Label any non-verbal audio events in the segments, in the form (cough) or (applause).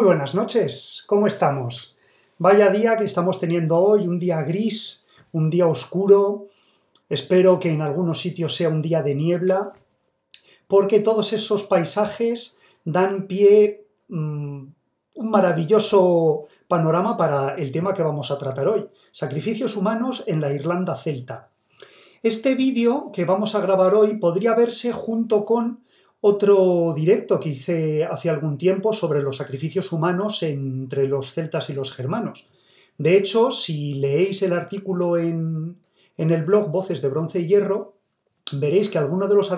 Muy buenas noches, ¿cómo estamos? Vaya día que estamos teniendo hoy, un día gris, un día oscuro, espero que en algunos sitios sea un día de niebla, porque todos esos paisajes dan pie mm, un maravilloso panorama para el tema que vamos a tratar hoy, sacrificios humanos en la Irlanda celta. Este vídeo que vamos a grabar hoy podría verse junto con otro directo que hice hace algún tiempo sobre los sacrificios humanos entre los celtas y los germanos. De hecho, si leéis el artículo en, en el blog Voces de Bronce y Hierro, veréis que algunos de los,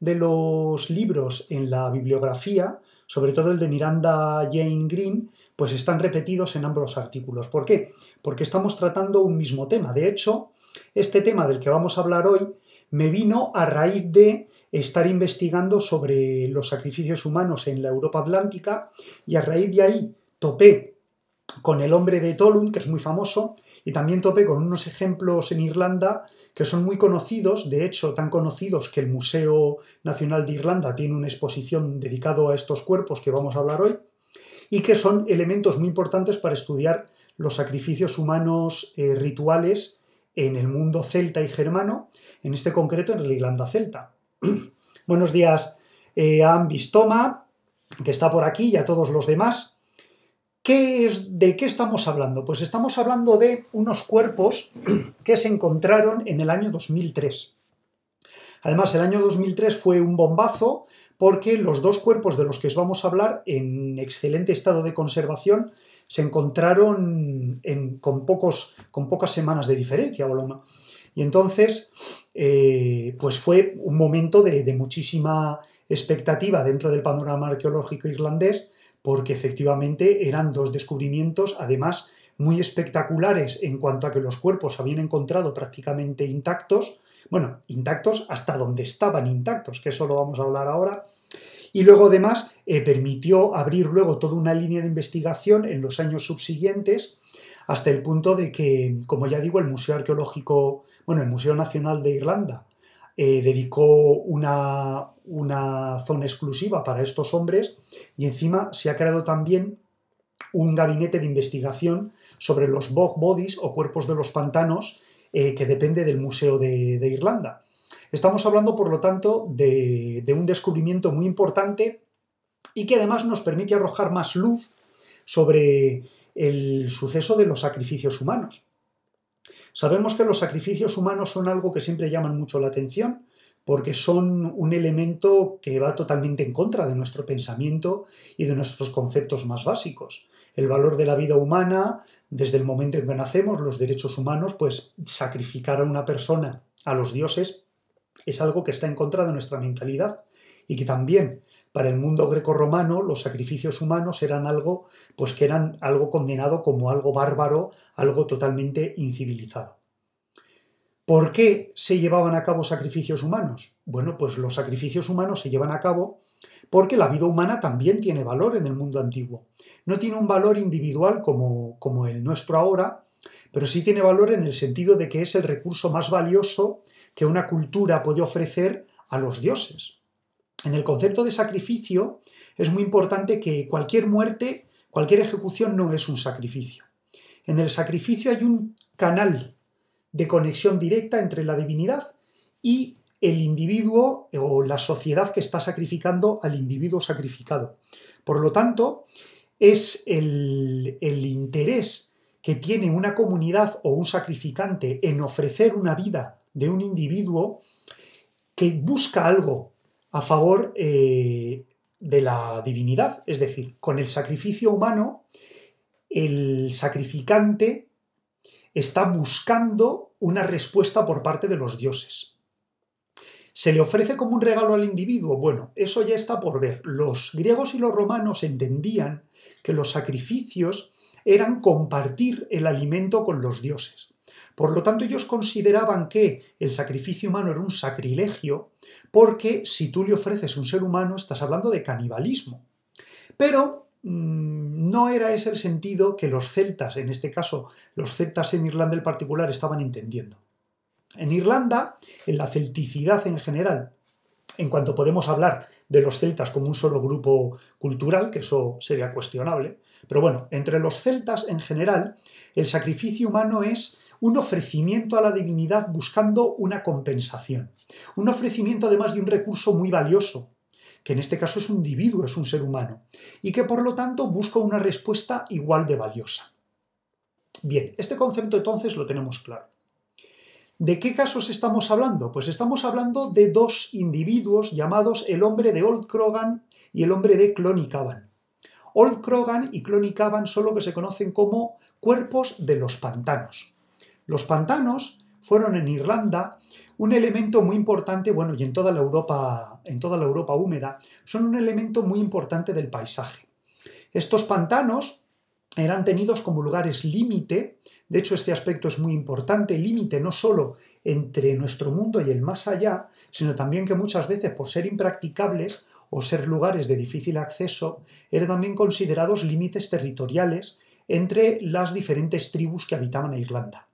de los libros en la bibliografía, sobre todo el de Miranda Jane Green, pues están repetidos en ambos artículos. ¿Por qué? Porque estamos tratando un mismo tema. De hecho, este tema del que vamos a hablar hoy me vino a raíz de estar investigando sobre los sacrificios humanos en la Europa Atlántica y a raíz de ahí topé con el hombre de Tolum, que es muy famoso, y también topé con unos ejemplos en Irlanda que son muy conocidos, de hecho tan conocidos que el Museo Nacional de Irlanda tiene una exposición dedicada a estos cuerpos que vamos a hablar hoy, y que son elementos muy importantes para estudiar los sacrificios humanos eh, rituales en el mundo celta y germano, en este concreto en la Irlanda celta. (clears throat) Buenos días eh, a Ambistoma, que está por aquí, y a todos los demás. ¿Qué es, ¿De qué estamos hablando? Pues estamos hablando de unos cuerpos (clears throat) que se encontraron en el año 2003. Además, el año 2003 fue un bombazo porque los dos cuerpos de los que os vamos a hablar en excelente estado de conservación se encontraron con, con pocas semanas de diferencia. O y entonces, eh, pues fue un momento de, muchísima expectativa dentro del panorama arqueológico irlandés, porque efectivamente eran dos descubrimientos, además, muy espectaculares en cuanto a que los cuerpos habían encontrado prácticamente intactos, bueno, intactos hasta donde estaban intactos, que eso lo vamos a hablar ahora, y luego además eh, permitió abrir luego toda una línea de investigación en los años subsiguientes hasta el punto de que, como ya digo, el Museo Arqueológico bueno, el Museo Nacional de Irlanda eh, dedicó una, zona exclusiva para estos hombres y encima se ha creado también un gabinete de investigación sobre los bog bodies o cuerpos de los pantanos eh, que depende del Museo de, Irlanda. Estamos hablando, por lo tanto, de un descubrimiento muy importante y que además nos permite arrojar más luz sobre el suceso de los sacrificios humanos. Sabemos que los sacrificios humanos son algo que siempre llaman mucho la atención porque son un elemento que va totalmente en contra de nuestro pensamiento y de nuestros conceptos más básicos. El valor de la vida humana, desde el momento en que nacemos, los derechos humanos, pues sacrificar a una persona a los dioses es algo que está en contra de nuestra mentalidad y que también para el mundo grecorromano, los sacrificios humanos eran algo, pues que eran algo condenado como algo bárbaro, algo totalmente incivilizado. ¿Por qué se llevaban a cabo sacrificios humanos? Bueno, pues los sacrificios humanos se llevan a cabo porque la vida humana también tiene valor en el mundo antiguo. No tiene un valor individual como, como el nuestro ahora, pero sí tiene valor en el sentido de que es el recurso más valioso que una cultura puede ofrecer a los dioses. En el concepto de sacrificio es muy importante que cualquier muerte, cualquier ejecución no es un sacrificio. En el sacrificio hay un canal de conexión directa entre la divinidad y el individuo o la sociedad que está sacrificando al individuo sacrificado. Por lo tanto, es el, interés que tiene una comunidad o un sacrificante en ofrecer una vida de un individuo que busca algo a favor eh, de la divinidad. Es decir, con el sacrificio humano, el sacrificante está buscando una respuesta por parte de los dioses. ¿Se le ofrece como un regalo al individuo? Bueno, eso ya está por ver. Los griegos y los romanos entendían que los sacrificios eran compartir el alimento con los dioses. Por lo tanto, ellos consideraban que el sacrificio humano era un sacrilegio, porque si tú le ofreces un ser humano, estás hablando de canibalismo. Pero mm, no era ese el sentido que los celtas, en este caso los celtas en Irlanda en particular, estaban entendiendo. En Irlanda, en la celticidad en general, en cuanto podemos hablar de los celtas como un solo grupo cultural, que eso sería cuestionable, pero bueno, entre los celtas en general, el sacrificio humano es un ofrecimiento a la divinidad buscando una compensación. Un ofrecimiento además de un recurso muy valioso, que en este caso es un individuo, es un ser humano, y que por lo tanto busca una respuesta igual de valiosa. Bien, este concepto entonces lo tenemos claro. ¿De qué casos estamos hablando? Pues estamos hablando de dos individuos llamados el hombre de Old Krogan y el hombre de Clonicaban. Old Krogan y Clonicaban son lo que se conocen como cuerpos de los pantanos. Los pantanos fueron en Irlanda un elemento muy importante, bueno, y en toda la Europa, en toda la Europa húmeda, son un elemento muy importante del paisaje. Estos pantanos eran tenidos como lugares límite, de hecho este aspecto es muy importante, límite no solo entre nuestro mundo y el más allá, sino también que muchas veces por ser impracticables o ser lugares de difícil acceso, eran también considerados límites territoriales entre las diferentes tribus que habitaban a Irlanda.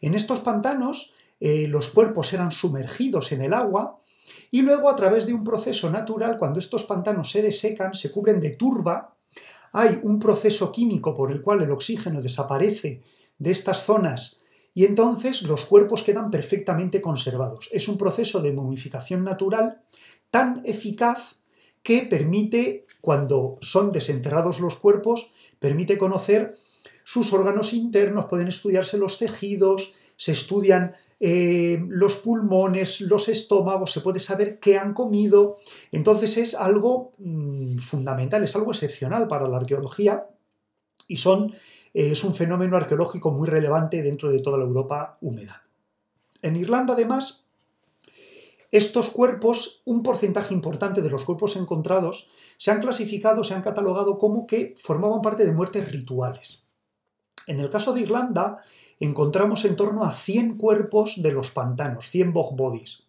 En estos pantanos eh, los cuerpos eran sumergidos en el agua y luego a través de un proceso natural, cuando estos pantanos se desecan, se cubren de turba, hay un proceso químico por el cual el oxígeno desaparece de estas zonas y entonces los cuerpos quedan perfectamente conservados. Es un proceso de momificación natural tan eficaz que permite, cuando son desenterrados los cuerpos, permite conocer sus órganos internos, pueden estudiarse los tejidos, se estudian eh, los pulmones, los estómagos, se puede saber qué han comido. Entonces es algo mm, fundamental, es algo excepcional para la arqueología y son, eh, es un fenómeno arqueológico muy relevante dentro de toda la Europa húmeda. En Irlanda, además, estos cuerpos, un porcentaje importante de los cuerpos encontrados, se han clasificado, se han catalogado como que formaban parte de muertes rituales. En el caso de Irlanda, encontramos en torno a 100 cuerpos de los pantanos, 100 bog bodies.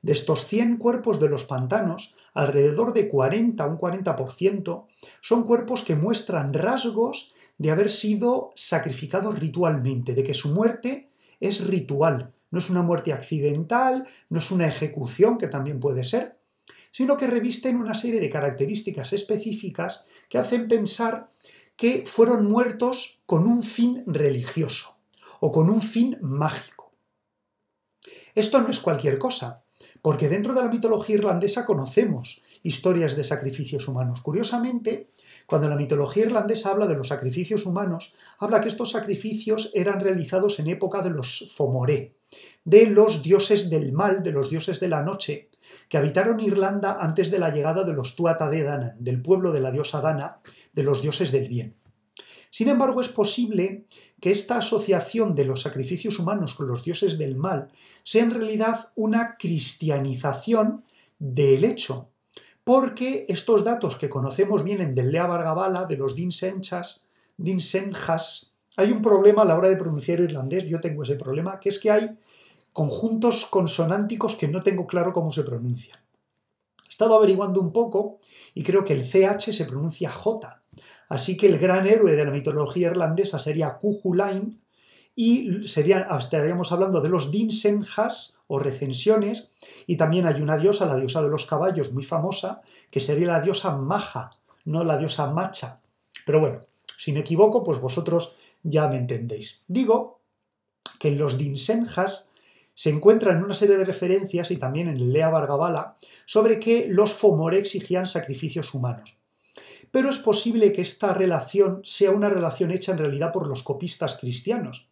De estos 100 cuerpos de los pantanos, alrededor de 40, un 40%, son cuerpos que muestran rasgos de haber sido sacrificados ritualmente, de que su muerte es ritual, no es una muerte accidental, no es una ejecución, que también puede ser, sino que revisten una serie de características específicas que hacen pensar que fueron muertos con un fin religioso o con un fin mágico. Esto no es cualquier cosa, porque dentro de la mitología irlandesa conocemos historias de sacrificios humanos. Curiosamente, cuando la mitología irlandesa habla de los sacrificios humanos, habla que estos sacrificios eran realizados en época de los Fomoré, de los dioses del mal, de los dioses de la noche, que habitaron Irlanda antes de la llegada de los Tuatha de Danann, del pueblo de la diosa Dana, de los dioses del bien. Sin embargo, es posible que esta asociación de los sacrificios humanos con los dioses del mal sea en realidad una cristianización del hecho, porque estos datos que conocemos vienen del Lea Vargabala, de los Dinsenchas, Dinsenjas. Hay un problema a la hora de pronunciar irlandés, yo tengo ese problema, que es que hay conjuntos consonánticos que no tengo claro cómo se pronuncian. He estado averiguando un poco y creo que el CH se pronuncia J, Así que el gran héroe de la mitología irlandesa sería Kuhulain y estaríamos hablando de los Dinsenjas o recensiones y también hay una diosa, la diosa de los caballos, muy famosa, que sería la diosa Maja, no la diosa Macha. Pero bueno, si me equivoco, pues vosotros ya me entendéis. Digo que en los Dinsenjas se encuentran una serie de referencias y también en Lea Vargavala sobre que los Fomor exigían sacrificios humanos pero es posible que esta relación sea una relación hecha en realidad por los copistas cristianos,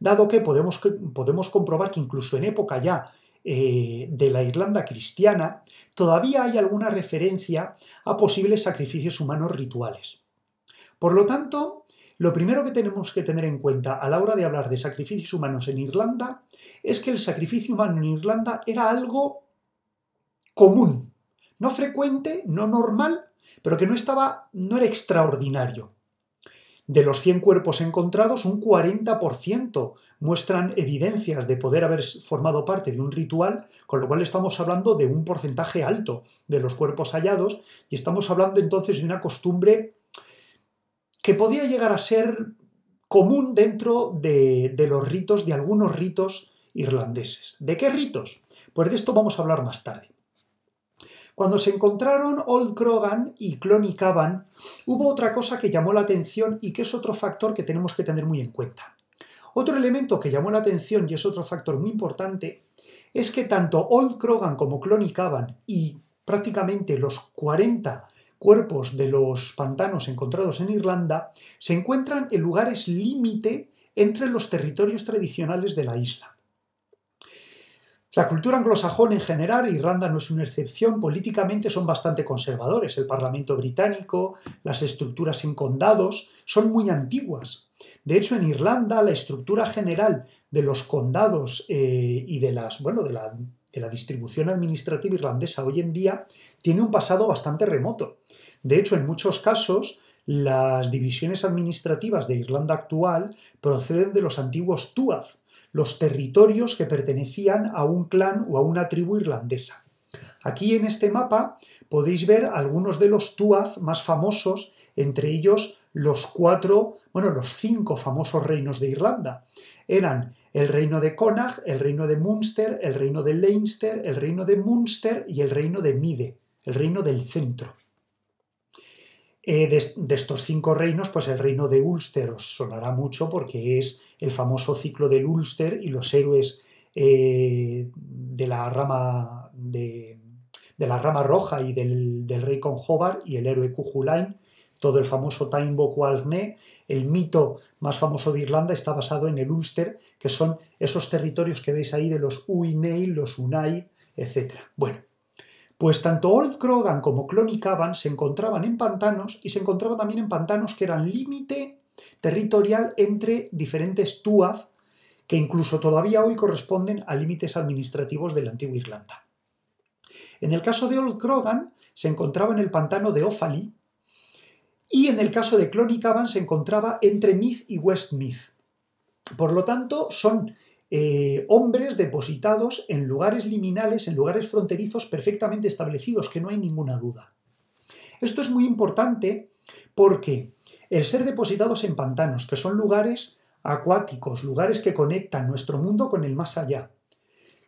dado que podemos, podemos comprobar que incluso en época ya eh, de la Irlanda cristiana, todavía hay alguna referencia a posibles sacrificios humanos rituales. Por lo tanto, lo primero que tenemos que tener en cuenta a la hora de hablar de sacrificios humanos en Irlanda es que el sacrificio humano en Irlanda era algo común, no frecuente, no normal, pero que no estaba, no era extraordinario. De los 100 cuerpos encontrados, un 40% muestran evidencias de poder haber formado parte de un ritual, con lo cual estamos hablando de un porcentaje alto de los cuerpos hallados y estamos hablando entonces de una costumbre que podía llegar a ser común dentro de, de los ritos, de algunos ritos irlandeses. ¿De qué ritos? Pues de esto vamos a hablar más tarde. Cuando se encontraron Old Crogan y Clonicaban, hubo otra cosa que llamó la atención y que es otro factor que tenemos que tener muy en cuenta. Otro elemento que llamó la atención y es otro factor muy importante es que tanto Old Crogan como Clonicaban y prácticamente los 40 cuerpos de los pantanos encontrados en Irlanda se encuentran en lugares límite entre los territorios tradicionales de la isla. La cultura anglosajona en general, Irlanda no es una excepción, políticamente son bastante conservadores. El Parlamento británico, las estructuras en condados, son muy antiguas. De hecho, en Irlanda la estructura general de los condados eh, y de las, bueno, de la, de la distribución administrativa irlandesa hoy en día tiene un pasado bastante remoto. De hecho, en muchos casos, las divisiones administrativas de Irlanda actual proceden de los antiguos Tuath, los territorios que pertenecían a un clan o a una tribu irlandesa. Aquí en este mapa podéis ver algunos de los Tuath más famosos, entre ellos los cuatro, bueno, los cinco famosos reinos de Irlanda. Eran el reino de Connacht, el reino de Munster, el reino de Leinster, el reino de Munster y el reino de Mide, el reino del centro. Eh, de, estos cinco reinos, pues el reino de Ulster os sonará mucho porque es el famoso ciclo del Ulster y los héroes eh, de la rama de, la rama roja y del, del rey Conjobar y el héroe Cujulain, todo el famoso Taimbo el mito más famoso de Irlanda está basado en el Ulster, que son esos territorios que veis ahí de los Uinei, los Unai, etc. Bueno, pues tanto Old Crogan como Clonicaban se encontraban en pantanos y se encontraban también en pantanos que eran límite territorial entre diferentes túaz, que incluso todavía hoy corresponden a límites administrativos de la antigua Irlanda. En el caso de Old Crogan se encontraba en el pantano de Offaly y en el caso de Clonycavan se encontraba entre Meath y West Meath. Por lo tanto, son eh, hombres depositados en lugares liminales, en lugares fronterizos perfectamente establecidos, que no hay ninguna duda. Esto es muy importante porque el ser depositados en pantanos, que son lugares acuáticos, lugares que conectan nuestro mundo con el más allá,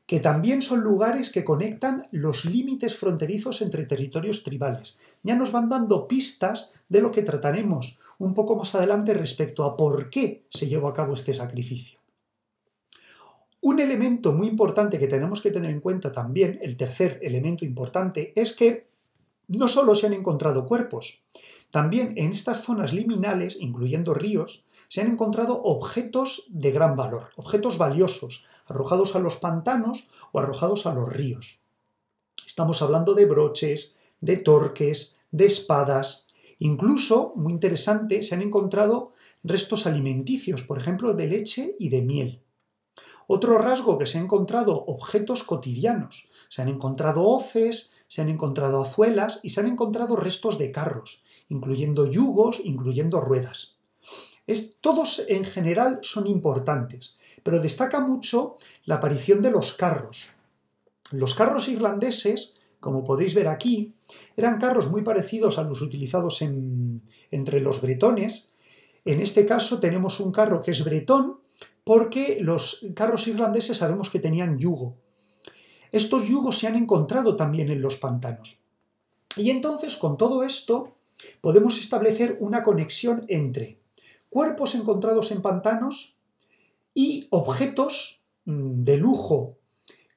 que también son lugares que conectan los límites fronterizos entre territorios tribales. Ya nos van dando pistas de lo que trataremos un poco más adelante respecto a por qué se llevó a cabo este sacrificio. Un elemento muy importante que tenemos que tener en cuenta también, el tercer elemento importante, es que no solo se han encontrado cuerpos, también en estas zonas liminales, incluyendo ríos, se han encontrado objetos de gran valor, objetos valiosos, arrojados a los pantanos o arrojados a los ríos. Estamos hablando de broches, de torques, de espadas, incluso, muy interesante, se han encontrado restos alimenticios, por ejemplo, de leche y de miel. Otro rasgo que se ha encontrado objetos cotidianos. Se han encontrado hoces, se han encontrado azuelas y se han encontrado restos de carros, incluyendo yugos, incluyendo ruedas. Es, todos en general son importantes, pero destaca mucho la aparición de los carros. Los carros irlandeses, como podéis ver aquí, eran carros muy parecidos a los utilizados en, entre los bretones. En este caso tenemos un carro que es bretón, porque los carros irlandeses sabemos que tenían yugo. Estos yugos se han encontrado también en los pantanos. Y entonces, con todo esto, podemos establecer una conexión entre cuerpos encontrados en pantanos y objetos mm, de lujo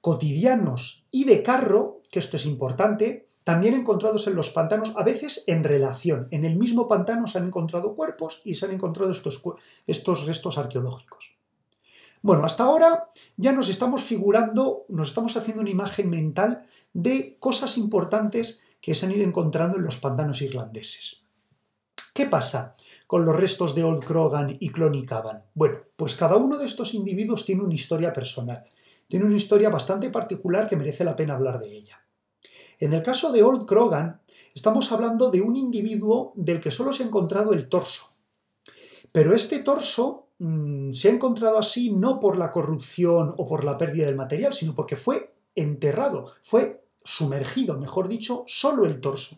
cotidianos y de carro, que esto es importante, también encontrados en los pantanos, a veces en relación. En el mismo pantano se han encontrado cuerpos y se han encontrado estos, estos restos arqueológicos. Bueno, hasta ahora ya nos estamos figurando, nos estamos haciendo una imagen mental de cosas importantes que se han ido encontrando en los pantanos irlandeses. ¿Qué pasa con los restos de Old Crogan y Clonicaban? Bueno, pues cada uno de estos individuos tiene una historia personal, tiene una historia bastante particular que merece la pena hablar de ella. En el caso de Old Crogan, estamos hablando de un individuo del que solo se ha encontrado el torso. Pero este torso Mm, se ha encontrado así no por la corrupción o por la pérdida del material, sino porque fue enterrado, fue sumergido, mejor dicho, solo el torso.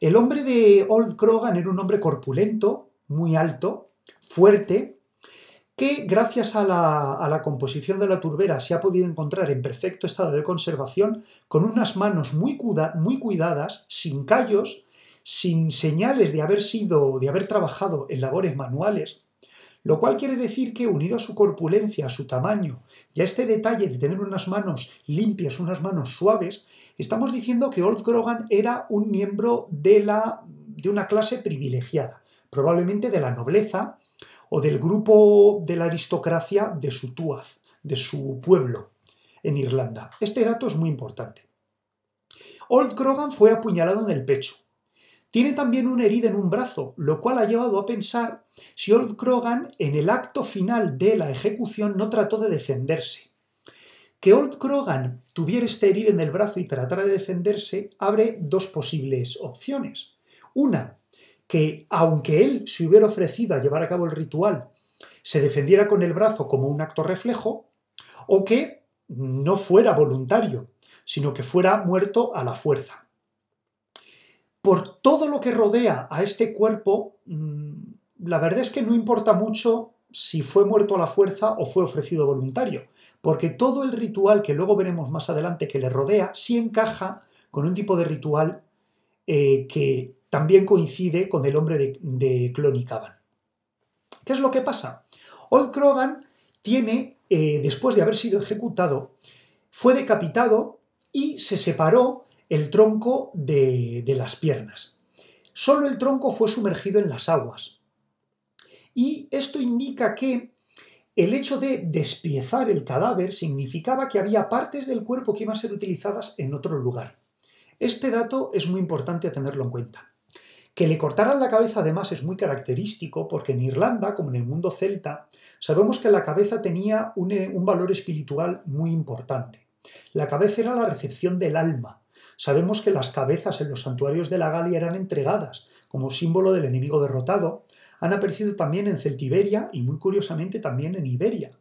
El hombre de Old Crogan era un hombre corpulento, muy alto, fuerte, que gracias a la, composición de la turbera se ha podido encontrar en perfecto estado de conservación, con unas manos muy, muy cuidadas, sin callos, sin señales de haber sido, de haber trabajado en labores manuales, lo cual quiere decir que, unido a su corpulencia, a su tamaño y a este detalle de tener unas manos limpias, unas manos suaves, estamos diciendo que Old Grogan era un miembro de, la, de una clase privilegiada, probablemente de la nobleza o del grupo de la aristocracia de su tuaz de su pueblo en Irlanda. Este dato es muy importante. Old Grogan fue apuñalado en el pecho, tiene también una herida en un brazo, lo cual ha llevado a pensar si Old Krogan en el acto final de la ejecución no trató de defenderse. Que Old Krogan tuviera esta herida en el brazo y tratara de defenderse abre dos posibles opciones. Una, que aunque él se hubiera ofrecido a llevar a cabo el ritual, se defendiera con el brazo como un acto reflejo, o que no fuera voluntario, sino que fuera muerto a la fuerza por todo lo que rodea a este cuerpo, mm, la verdad es que no importa mucho si fue muerto a la fuerza o fue ofrecido voluntario, porque todo el ritual que luego veremos más adelante que le rodea sí encaja con un tipo de ritual eh, que también coincide con el hombre de, de Clonicaban. ¿Qué es lo que pasa? Old Krogan tiene, eh, después de haber sido ejecutado, fue decapitado y se separó el tronco de, las piernas. Solo el tronco fue sumergido en las aguas. Y esto indica que el hecho de despiezar el cadáver significaba que había partes del cuerpo que iban a ser utilizadas en otro lugar. Este dato es muy importante a tenerlo en cuenta. Que le cortaran la cabeza además es muy característico porque en Irlanda, como en el mundo celta, sabemos que la cabeza tenía un eh, valor espiritual muy importante. La cabeza era la recepción del alma, Sabemos que las cabezas en los santuarios de la Galia eran entregadas como símbolo del enemigo derrotado. Han aparecido también en Celtiberia y muy curiosamente también en Iberia.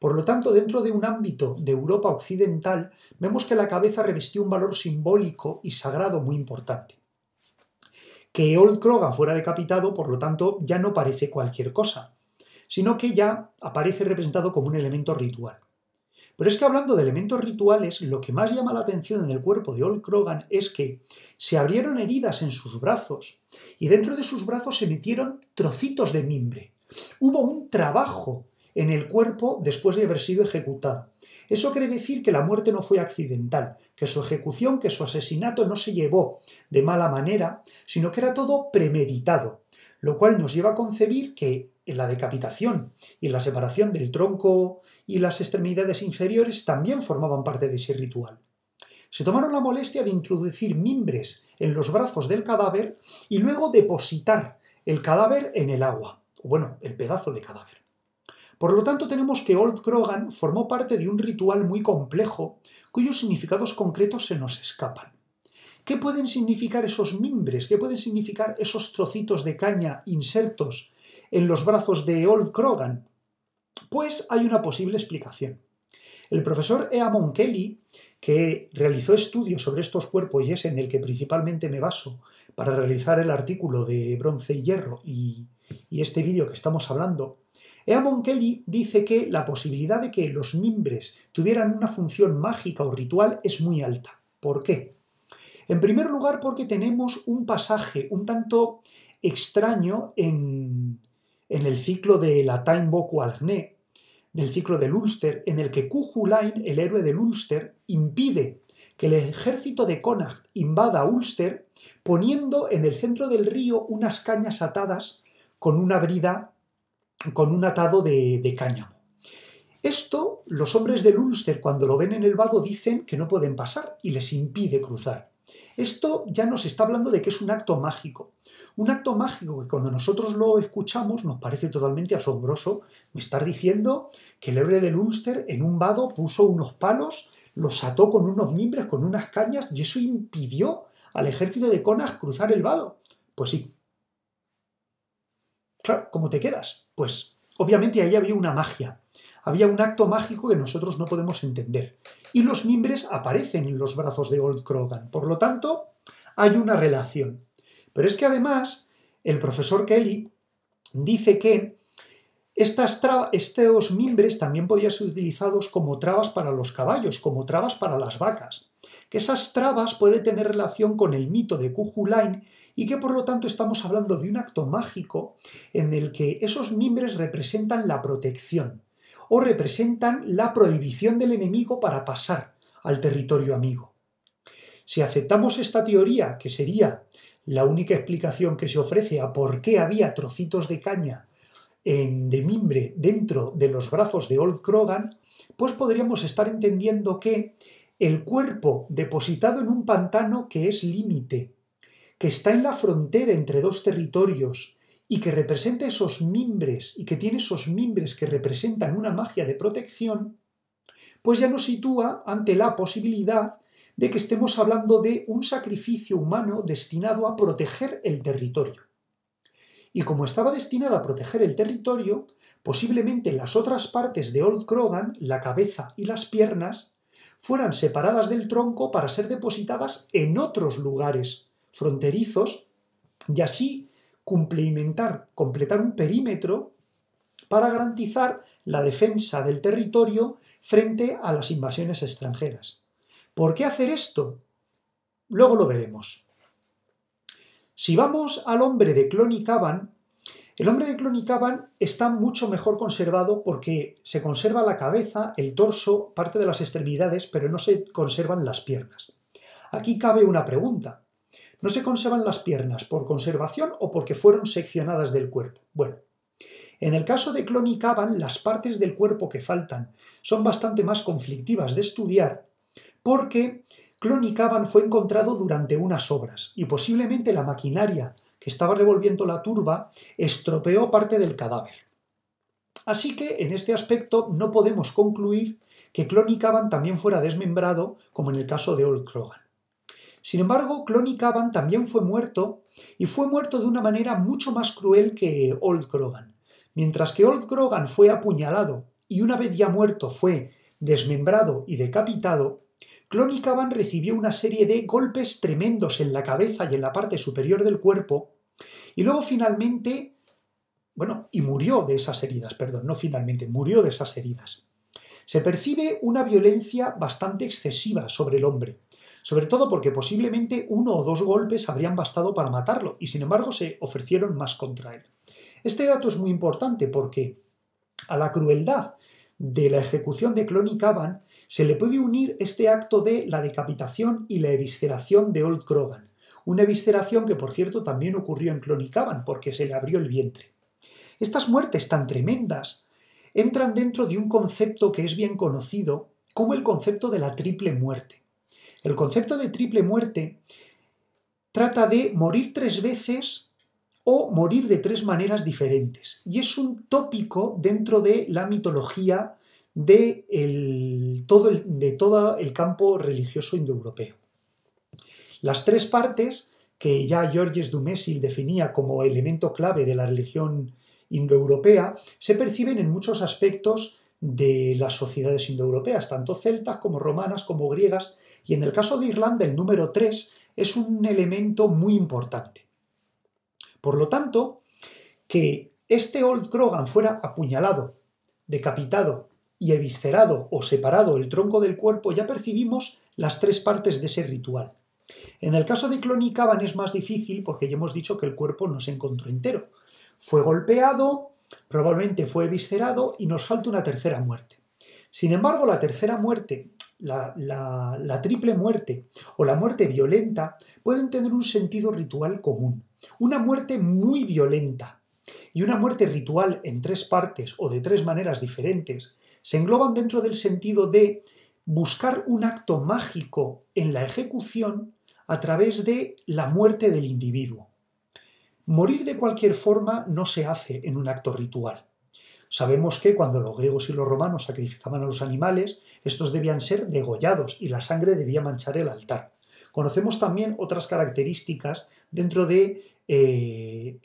Por lo tanto, dentro de un ámbito de Europa occidental, vemos que la cabeza revestió un valor simbólico y sagrado muy importante. Que Old Krogan fuera decapitado, por lo tanto, ya no parece cualquier cosa, sino que ya aparece representado como un elemento ritual. Pero es que hablando de elementos rituales, lo que más llama la atención en el cuerpo de Old Krogan es que se abrieron heridas en sus brazos y dentro de sus brazos se metieron trocitos de mimbre. Hubo un trabajo en el cuerpo después de haber sido ejecutado. Eso quiere decir que la muerte no fue accidental, que su ejecución, que su asesinato no se llevó de mala manera, sino que era todo premeditado, lo cual nos lleva a concebir que en la decapitación y la separación del tronco y las extremidades inferiores también formaban parte de ese ritual. Se tomaron la molestia de introducir mimbres en los brazos del cadáver y luego depositar el cadáver en el agua, o bueno, el pedazo de cadáver. Por lo tanto, tenemos que Old Grogan formó parte de un ritual muy complejo cuyos significados concretos se nos escapan. ¿Qué pueden significar esos mimbres? ¿Qué pueden significar esos trocitos de caña insertos en los brazos de Old Crogan, Pues hay una posible explicación. El profesor Eamon Kelly, que realizó estudios sobre estos cuerpos y es en el que principalmente me baso para realizar el artículo de bronce y hierro y, este vídeo que estamos hablando, Eamon Kelly dice que la posibilidad de que los mimbres tuvieran una función mágica o ritual es muy alta. ¿Por qué? En primer lugar, porque tenemos un pasaje un tanto extraño en, en el ciclo de la Time Boku del ciclo del Ulster, en el que Kuhulain, el héroe del Ulster, impide que el ejército de Connacht invada Ulster, poniendo en el centro del río unas cañas atadas con una brida, con un atado de, de cáñamo. Esto los hombres del Ulster, cuando lo ven en el vado, dicen que no pueden pasar y les impide cruzar. Esto ya nos está hablando de que es un acto mágico. Un acto mágico que cuando nosotros lo escuchamos nos parece totalmente asombroso. Me estar diciendo que el héroe del Ulster en un vado puso unos palos, los ató con unos mimbres, con unas cañas, y eso impidió al ejército de Conas cruzar el vado. Pues sí. Claro, ¿cómo te quedas? Pues obviamente ahí había una magia, había un acto mágico que nosotros no podemos entender. Y los mimbres aparecen en los brazos de Old Crogan. Por lo tanto, hay una relación. Pero es que además, el profesor Kelly dice que estas estos mimbres también podían ser utilizados como trabas para los caballos, como trabas para las vacas. Que esas trabas puede tener relación con el mito de Cujulain y que por lo tanto estamos hablando de un acto mágico en el que esos mimbres representan la protección o representan la prohibición del enemigo para pasar al territorio amigo. Si aceptamos esta teoría, que sería la única explicación que se ofrece a por qué había trocitos de caña en, de mimbre dentro de los brazos de Old Crogan, pues podríamos estar entendiendo que el cuerpo depositado en un pantano que es límite, que está en la frontera entre dos territorios, y que representa esos mimbres y que tiene esos mimbres que representan una magia de protección, pues ya nos sitúa ante la posibilidad de que estemos hablando de un sacrificio humano destinado a proteger el territorio. Y como estaba destinado a proteger el territorio, posiblemente las otras partes de Old Crogan, la cabeza y las piernas, fueran separadas del tronco para ser depositadas en otros lugares fronterizos y así cumplimentar, completar un perímetro para garantizar la defensa del territorio frente a las invasiones extranjeras. ¿Por qué hacer esto? Luego lo veremos. Si vamos al hombre de Clonicaban, el hombre de Clonicaban está mucho mejor conservado porque se conserva la cabeza, el torso, parte de las extremidades, pero no se conservan las piernas. Aquí cabe una pregunta. No se conservan las piernas por conservación o porque fueron seccionadas del cuerpo. Bueno, en el caso de Clon las partes del cuerpo que faltan son bastante más conflictivas de estudiar porque Clon fue encontrado durante unas obras y posiblemente la maquinaria que estaba revolviendo la turba estropeó parte del cadáver. Así que en este aspecto no podemos concluir que Clon también fuera desmembrado como en el caso de Old Crogan. Sin embargo, Clony también fue muerto y fue muerto de una manera mucho más cruel que Old Grogan. Mientras que Old Grogan fue apuñalado y una vez ya muerto fue desmembrado y decapitado, Clony recibió una serie de golpes tremendos en la cabeza y en la parte superior del cuerpo y luego finalmente, bueno, y murió de esas heridas, perdón, no finalmente, murió de esas heridas. Se percibe una violencia bastante excesiva sobre el hombre, sobre todo porque posiblemente uno o dos golpes habrían bastado para matarlo, y sin embargo se ofrecieron más contra él. Este dato es muy importante porque a la crueldad de la ejecución de Clon se le puede unir este acto de la decapitación y la evisceración de Old crogan una evisceración que por cierto también ocurrió en Clon porque se le abrió el vientre. Estas muertes tan tremendas entran dentro de un concepto que es bien conocido como el concepto de la triple muerte. El concepto de triple muerte trata de morir tres veces o morir de tres maneras diferentes. Y es un tópico dentro de la mitología de, todo, el, de todo el campo religioso indoeuropeo. Las tres partes que ya Georges Dumézil definía como elemento clave de la religión indoeuropea se perciben en muchos aspectos de las sociedades indoeuropeas, tanto celtas como romanas como griegas, y en el caso de Irlanda, el número 3 es un elemento muy importante. Por lo tanto, que este Old Crogan fuera apuñalado, decapitado y eviscerado o separado el tronco del cuerpo, ya percibimos las tres partes de ese ritual. En el caso de Clonicaban es más difícil porque ya hemos dicho que el cuerpo no se encontró entero. Fue golpeado, probablemente fue eviscerado y nos falta una tercera muerte. Sin embargo, la tercera muerte, la, triple muerte o la muerte violenta pueden tener un sentido ritual común. Una muerte muy violenta y una muerte ritual en tres partes o de tres maneras diferentes se engloban dentro del sentido de buscar un acto mágico en la ejecución a través de la muerte del individuo. Morir de cualquier forma no se hace en un acto ritual. Sabemos que cuando los griegos y los romanos sacrificaban a los animales, estos debían ser degollados y la sangre debía manchar el altar. Conocemos también otras características dentro de eh,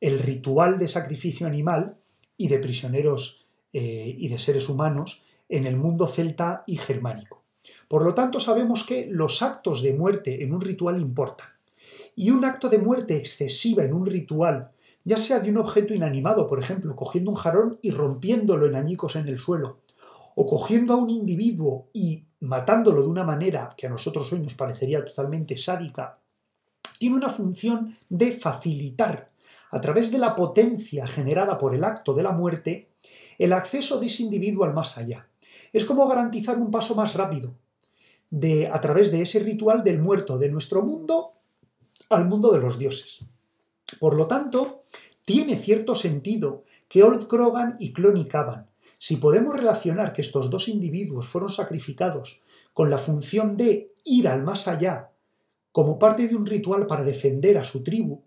el ritual de sacrificio animal y de prisioneros eh, y de seres humanos en el mundo celta y germánico. Por lo tanto, sabemos que los actos de muerte en un ritual importan. Y un acto de muerte excesiva en un ritual ya sea de un objeto inanimado, por ejemplo, cogiendo un jarón y rompiéndolo en añicos en el suelo, o cogiendo a un individuo y matándolo de una manera que a nosotros hoy nos parecería totalmente sádica, tiene una función de facilitar, a través de la potencia generada por el acto de la muerte, el acceso de ese individuo al más allá. Es como garantizar un paso más rápido, de, a través de ese ritual del muerto de nuestro mundo al mundo de los dioses. Por lo tanto, tiene cierto sentido que Old Krogan y Clonicaban, si podemos relacionar que estos dos individuos fueron sacrificados con la función de ir al más allá como parte de un ritual para defender a su tribu,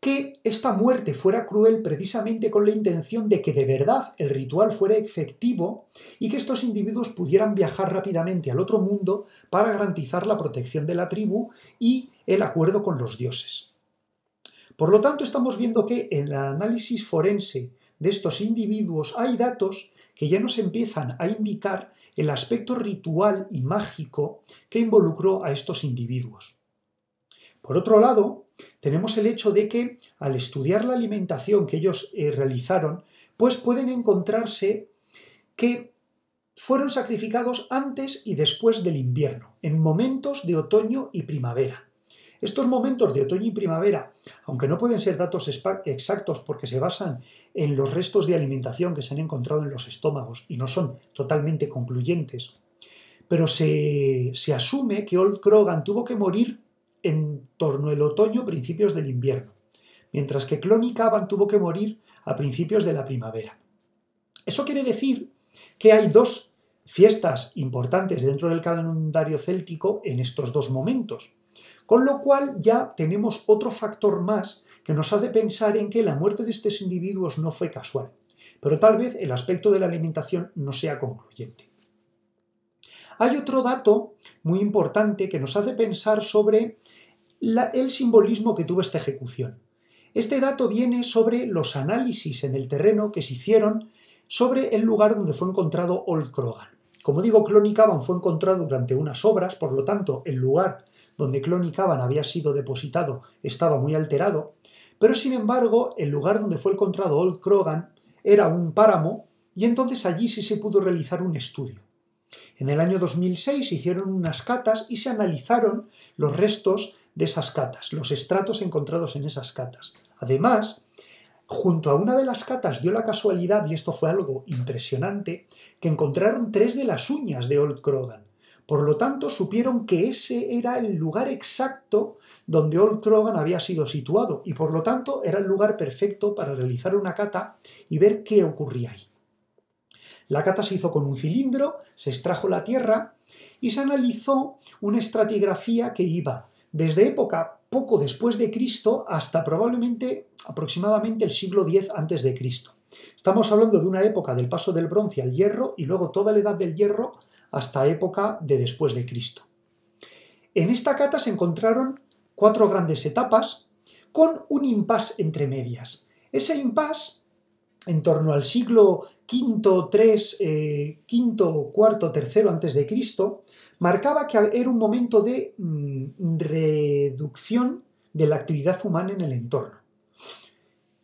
que esta muerte fuera cruel precisamente con la intención de que de verdad el ritual fuera efectivo y que estos individuos pudieran viajar rápidamente al otro mundo para garantizar la protección de la tribu y el acuerdo con los dioses. Por lo tanto, estamos viendo que en el análisis forense de estos individuos hay datos que ya nos empiezan a indicar el aspecto ritual y mágico que involucró a estos individuos. Por otro lado, tenemos el hecho de que al estudiar la alimentación que ellos eh, realizaron, pues pueden encontrarse que fueron sacrificados antes y después del invierno, en momentos de otoño y primavera. Estos momentos de otoño y primavera, aunque no pueden ser datos exactos porque se basan en los restos de alimentación que se han encontrado en los estómagos y no son totalmente concluyentes, pero se, asume que Old Krogan tuvo que morir en torno al otoño, principios del invierno, mientras que Clónica tuvo que morir a principios de la primavera. Eso quiere decir que hay dos fiestas importantes dentro del calendario céltico en estos dos momentos. Con lo cual ya tenemos otro factor más que nos hace pensar en que la muerte de estos individuos no fue casual, pero tal vez el aspecto de la alimentación no sea concluyente. Hay otro dato muy importante que nos hace pensar sobre el simbolismo que tuvo esta ejecución. Este dato viene sobre los análisis en el terreno que se hicieron sobre el lugar donde fue encontrado Old Krogan. Como digo, Clonicaban fue encontrado durante unas obras, por lo tanto, el lugar donde Clonicaban había sido depositado estaba muy alterado, pero sin embargo, el lugar donde fue encontrado Old Crogan era un páramo y entonces allí sí se pudo realizar un estudio. En el año 2006 hicieron unas catas y se analizaron los restos de esas catas, los estratos encontrados en esas catas. Además, Junto a una de las catas dio la casualidad, y esto fue algo impresionante, que encontraron tres de las uñas de Old Crogan Por lo tanto, supieron que ese era el lugar exacto donde Old crogan había sido situado, y por lo tanto era el lugar perfecto para realizar una cata y ver qué ocurría ahí. La cata se hizo con un cilindro, se extrajo la tierra y se analizó una estratigrafía que iba desde época poco después de Cristo hasta probablemente aproximadamente el siglo X antes de Cristo. Estamos hablando de una época del paso del bronce al hierro y luego toda la edad del hierro hasta época de después de Cristo. En esta cata se encontraron cuatro grandes etapas con un impas entre medias. Ese impas, en torno al siglo V, III, V, IV, III antes de Cristo, marcaba que era un momento de mm, reducción de la actividad humana en el entorno.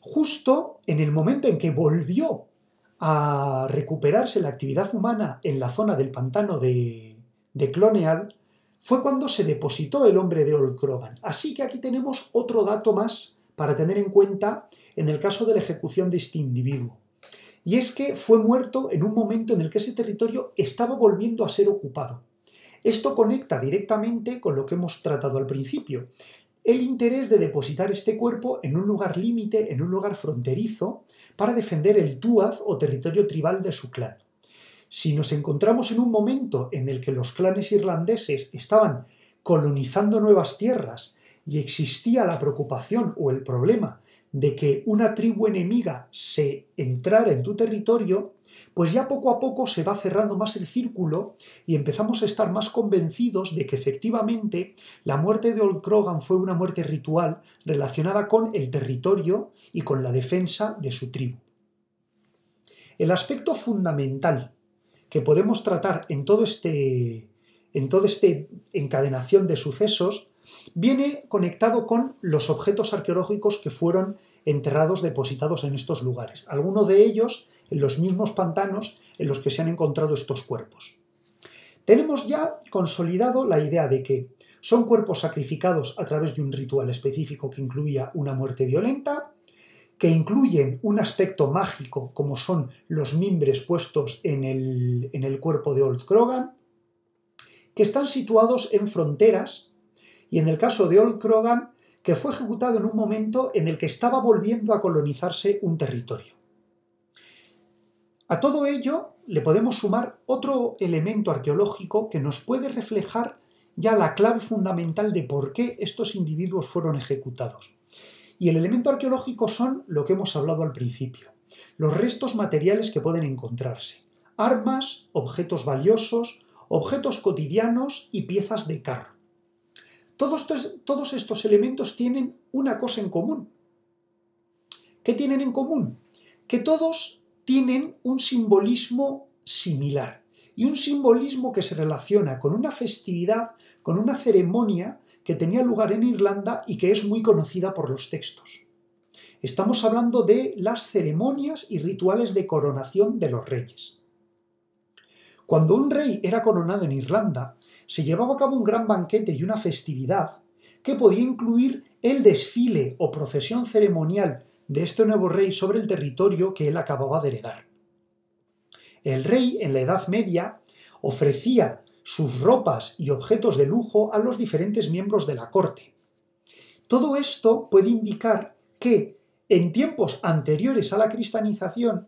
Justo en el momento en que volvió a recuperarse la actividad humana en la zona del pantano de, Cloneal, fue cuando se depositó el hombre de Old Así que aquí tenemos otro dato más para tener en cuenta en el caso de la ejecución de este individuo. Y es que fue muerto en un momento en el que ese territorio estaba volviendo a ser ocupado. Esto conecta directamente con lo que hemos tratado al principio, el interés de depositar este cuerpo en un lugar límite, en un lugar fronterizo, para defender el Tuaz o territorio tribal de su clan. Si nos encontramos en un momento en el que los clanes irlandeses estaban colonizando nuevas tierras y existía la preocupación o el problema de que una tribu enemiga se entrara en tu territorio, pues ya poco a poco se va cerrando más el círculo y empezamos a estar más convencidos de que efectivamente la muerte de Old Krogan fue una muerte ritual relacionada con el territorio y con la defensa de su tribu. El aspecto fundamental que podemos tratar en todo este en toda esta encadenación de sucesos viene conectado con los objetos arqueológicos que fueron enterrados, depositados en estos lugares. Algunos de ellos en los mismos pantanos en los que se han encontrado estos cuerpos. Tenemos ya consolidado la idea de que son cuerpos sacrificados a través de un ritual específico que incluía una muerte violenta, que incluyen un aspecto mágico como son los mimbres puestos en el, en el cuerpo de Old Krogan, que están situados en fronteras y en el caso de Old Krogan, que fue ejecutado en un momento en el que estaba volviendo a colonizarse un territorio. A todo ello le podemos sumar otro elemento arqueológico que nos puede reflejar ya la clave fundamental de por qué estos individuos fueron ejecutados. Y el elemento arqueológico son lo que hemos hablado al principio, los restos materiales que pueden encontrarse, armas, objetos valiosos, objetos cotidianos y piezas de carro. Todos, todos estos elementos tienen una cosa en común. ¿Qué tienen en común? Que todos tienen un simbolismo similar y un simbolismo que se relaciona con una festividad, con una ceremonia que tenía lugar en Irlanda y que es muy conocida por los textos. Estamos hablando de las ceremonias y rituales de coronación de los reyes. Cuando un rey era coronado en Irlanda, se llevaba a cabo un gran banquete y una festividad que podía incluir el desfile o procesión ceremonial de este nuevo rey sobre el territorio que él acababa de heredar. El rey, en la Edad Media, ofrecía sus ropas y objetos de lujo a los diferentes miembros de la corte. Todo esto puede indicar que, en tiempos anteriores a la cristianización,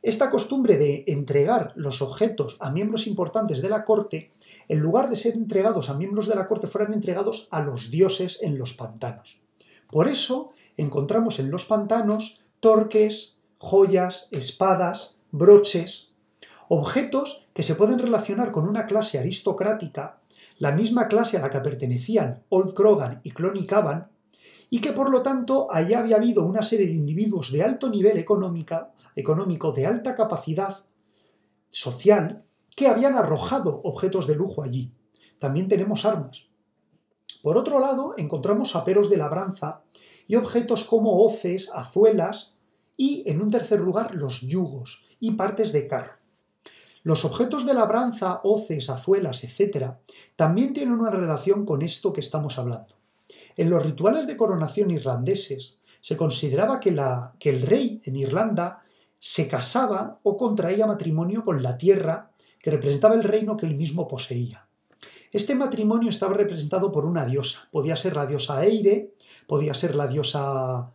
esta costumbre de entregar los objetos a miembros importantes de la corte, en lugar de ser entregados a miembros de la corte, fueran entregados a los dioses en los pantanos. Por eso, encontramos en los pantanos torques, joyas, espadas, broches, objetos que se pueden relacionar con una clase aristocrática, la misma clase a la que pertenecían Old crogan y Clonicaban, y que por lo tanto allá había habido una serie de individuos de alto nivel económico, de alta capacidad social, que habían arrojado objetos de lujo allí. También tenemos armas. Por otro lado, encontramos aperos de labranza y objetos como hoces, azuelas y, en un tercer lugar, los yugos y partes de carro. Los objetos de labranza, hoces, azuelas, etc., también tienen una relación con esto que estamos hablando. En los rituales de coronación irlandeses se consideraba que, la, que el rey en Irlanda se casaba o contraía matrimonio con la tierra que representaba el reino que él mismo poseía. Este matrimonio estaba representado por una diosa. Podía ser la diosa Eire, podía ser la diosa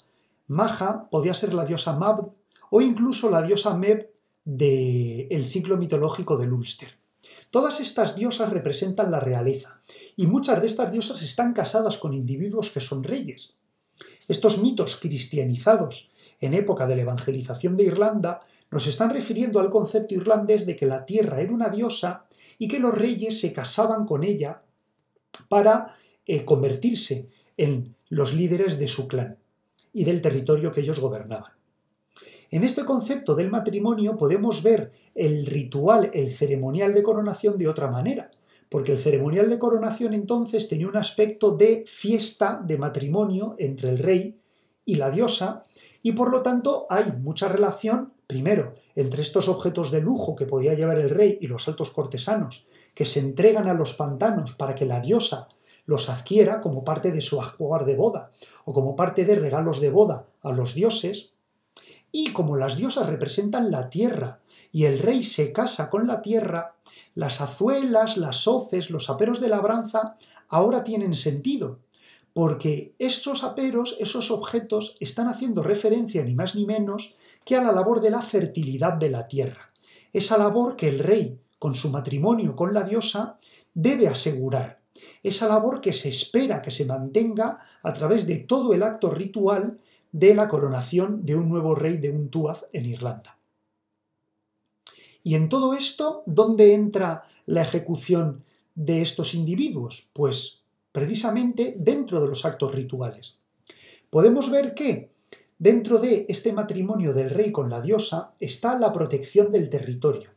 Maja, podía ser la diosa Mab o incluso la diosa Meb del ciclo mitológico del Ulster. Todas estas diosas representan la realeza y muchas de estas diosas están casadas con individuos que son reyes. Estos mitos cristianizados en época de la evangelización de Irlanda nos están refiriendo al concepto irlandés de que la tierra era una diosa y que los reyes se casaban con ella para eh, convertirse en los líderes de su clan y del territorio que ellos gobernaban. En este concepto del matrimonio podemos ver el ritual, el ceremonial de coronación de otra manera, porque el ceremonial de coronación entonces tenía un aspecto de fiesta de matrimonio entre el rey y la diosa, y por lo tanto hay mucha relación Primero, entre estos objetos de lujo que podía llevar el rey y los altos cortesanos, que se entregan a los pantanos para que la diosa los adquiera como parte de su ajuar de boda o como parte de regalos de boda a los dioses, y como las diosas representan la tierra y el rey se casa con la tierra, las azuelas, las hoces, los aperos de labranza ahora tienen sentido, porque estos aperos, esos objetos, están haciendo referencia ni más ni menos que a la labor de la fertilidad de la tierra, esa labor que el rey, con su matrimonio con la diosa, debe asegurar, esa labor que se espera que se mantenga a través de todo el acto ritual de la coronación de un nuevo rey de un en Irlanda. Y en todo esto, ¿dónde entra la ejecución de estos individuos? Pues precisamente dentro de los actos rituales. Podemos ver que dentro de este matrimonio del rey con la diosa está la protección del territorio,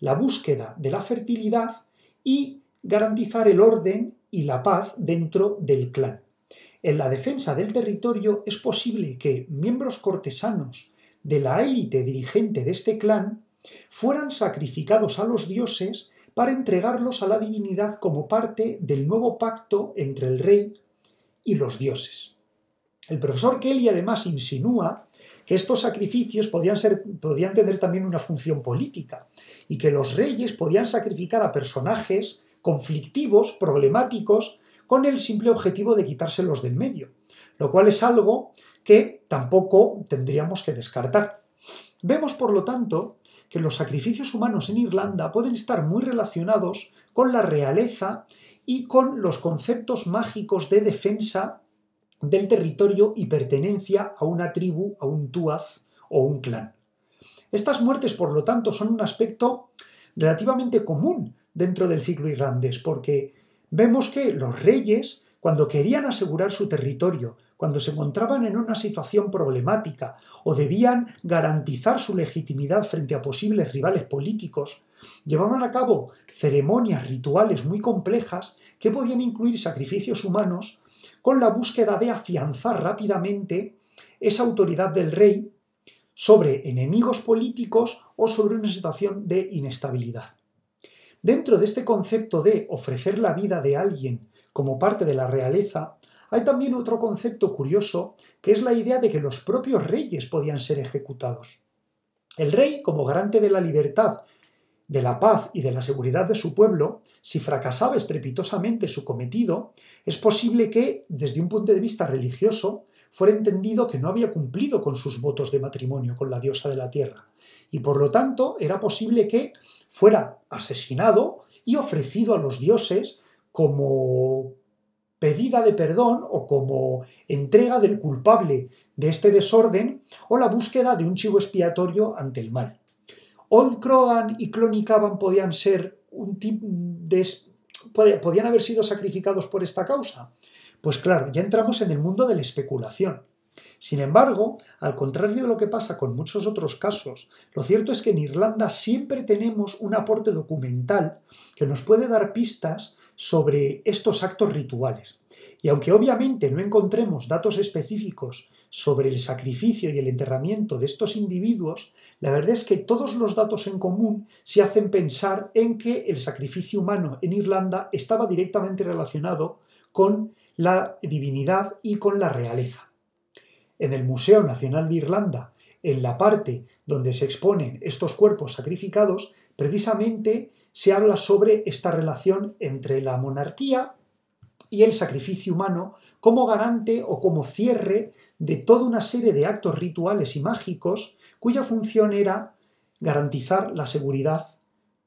la búsqueda de la fertilidad y garantizar el orden y la paz dentro del clan. En la defensa del territorio es posible que miembros cortesanos de la élite dirigente de este clan fueran sacrificados a los dioses para entregarlos a la divinidad como parte del nuevo pacto entre el rey y los dioses. El profesor Kelly además insinúa que estos sacrificios podían, ser, tener también una función política y que los reyes podían sacrificar a personajes conflictivos, problemáticos, con el simple objetivo de quitárselos del medio, lo cual es algo que tampoco tendríamos que descartar. Vemos, por lo tanto, que los sacrificios humanos en Irlanda pueden estar muy relacionados con la realeza y con los conceptos mágicos de defensa del territorio y pertenencia a una tribu, a un tuaz o un clan. Estas muertes, por lo tanto, son un aspecto relativamente común dentro del ciclo irlandés, porque vemos que los reyes, cuando querían asegurar su territorio, cuando se encontraban en una situación problemática o debían garantizar su legitimidad frente a posibles rivales políticos, llevaban a cabo ceremonias rituales muy complejas que podían incluir sacrificios humanos con la búsqueda de afianzar rápidamente esa autoridad del rey sobre enemigos políticos o sobre una situación de inestabilidad. Dentro de este concepto de ofrecer la vida de alguien como parte de la realeza, hay también otro concepto curioso, que es la idea de que los propios reyes podían ser ejecutados. El rey, como garante de la libertad, de la paz y de la seguridad de su pueblo, si fracasaba estrepitosamente su cometido, es posible que, desde un punto de vista religioso, fuera entendido que no había cumplido con sus votos de matrimonio con la diosa de la tierra, y por lo tanto era posible que fuera asesinado y ofrecido a los dioses como pedida de perdón o como entrega del culpable de este desorden o la búsqueda de un chivo expiatorio ante el mal. Old Crogan y Clonicaban podían ser un podían haber sido sacrificados por esta causa. Pues claro, ya entramos en el mundo de la especulación. Sin embargo, al contrario de lo que pasa con muchos otros casos, lo cierto es que en Irlanda siempre tenemos un aporte documental que nos puede dar pistas sobre estos actos rituales. Y aunque obviamente no encontremos datos específicos sobre el sacrificio y el enterramiento de estos individuos, la verdad es que todos los datos en común se hacen pensar en que el sacrificio humano en Irlanda estaba directamente relacionado con la divinidad y con la realeza. En el Museo Nacional de Irlanda, en la parte donde se exponen estos cuerpos sacrificados, precisamente se habla sobre esta relación entre la monarquía y el sacrificio humano como garante o como cierre de toda una serie de actos rituales y mágicos cuya función era garantizar la seguridad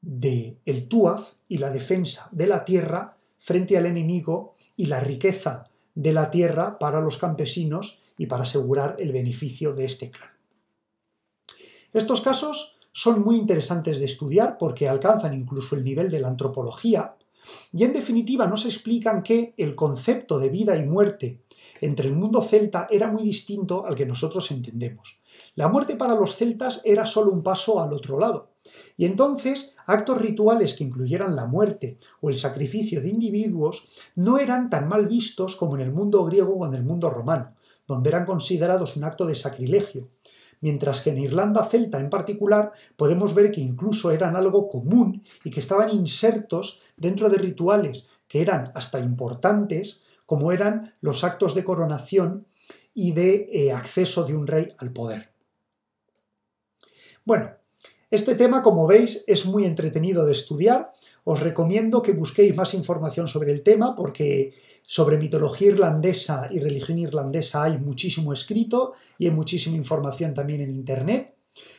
del el Tuaz y la defensa de la tierra frente al enemigo y la riqueza de la tierra para los campesinos y para asegurar el beneficio de este clan. Estos casos son muy interesantes de estudiar porque alcanzan incluso el nivel de la antropología y en definitiva nos explican que el concepto de vida y muerte entre el mundo celta era muy distinto al que nosotros entendemos. La muerte para los celtas era solo un paso al otro lado. Y entonces, actos rituales que incluyeran la muerte o el sacrificio de individuos no eran tan mal vistos como en el mundo griego o en el mundo romano, donde eran considerados un acto de sacrilegio, mientras que en Irlanda celta en particular podemos ver que incluso eran algo común y que estaban insertos dentro de rituales que eran hasta importantes, como eran los actos de coronación y de eh, acceso de un rey al poder. Bueno, este tema, como veis, es muy entretenido de estudiar. Os recomiendo que busquéis más información sobre el tema porque sobre mitología irlandesa y religión irlandesa hay muchísimo escrito y hay muchísima información también en Internet.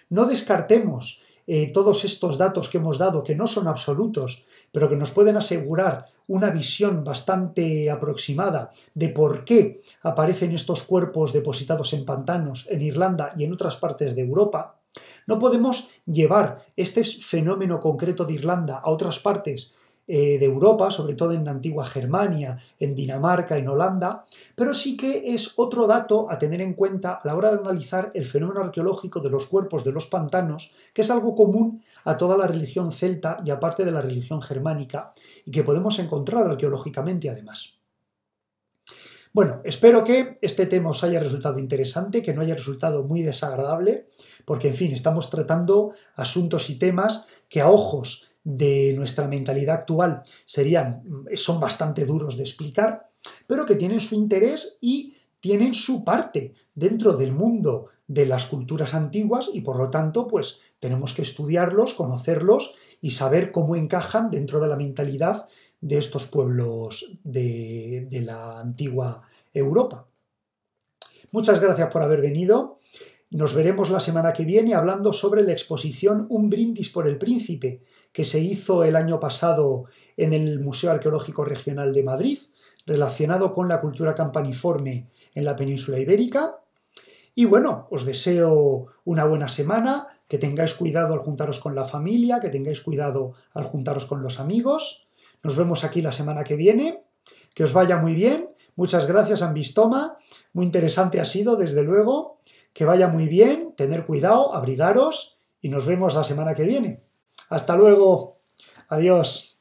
No descartemos eh, todos estos datos que hemos dado, que no son absolutos, pero que nos pueden asegurar una visión bastante aproximada de por qué aparecen estos cuerpos depositados en pantanos en Irlanda y en otras partes de Europa, no podemos llevar este fenómeno concreto de Irlanda a otras partes eh, de Europa, sobre todo en la antigua Germania, en Dinamarca, en Holanda, pero sí que es otro dato a tener en cuenta a la hora de analizar el fenómeno arqueológico de los cuerpos de los pantanos, que es algo común a toda la religión celta y aparte de la religión germánica, y que podemos encontrar arqueológicamente además. Bueno, espero que este tema os haya resultado interesante, que no haya resultado muy desagradable, porque en fin, estamos tratando asuntos y temas que a ojos de nuestra mentalidad actual serían, son bastante duros de explicar, pero que tienen su interés y tienen su parte dentro del mundo de las culturas antiguas y por lo tanto pues tenemos que estudiarlos, conocerlos y saber cómo encajan dentro de la mentalidad de estos pueblos de, de la antigua Europa. Muchas gracias por haber venido. Nos veremos la semana que viene hablando sobre la exposición Un brindis por el príncipe, que se hizo el año pasado en el Museo Arqueológico Regional de Madrid, relacionado con la cultura campaniforme en la península ibérica. Y bueno, os deseo una buena semana, que tengáis cuidado al juntaros con la familia, que tengáis cuidado al juntaros con los amigos. Nos vemos aquí la semana que viene. Que os vaya muy bien. Muchas gracias, Ambistoma. Muy interesante ha sido, desde luego. Que vaya muy bien, tener cuidado, abrigaros y nos vemos la semana que viene. Hasta luego. Adiós.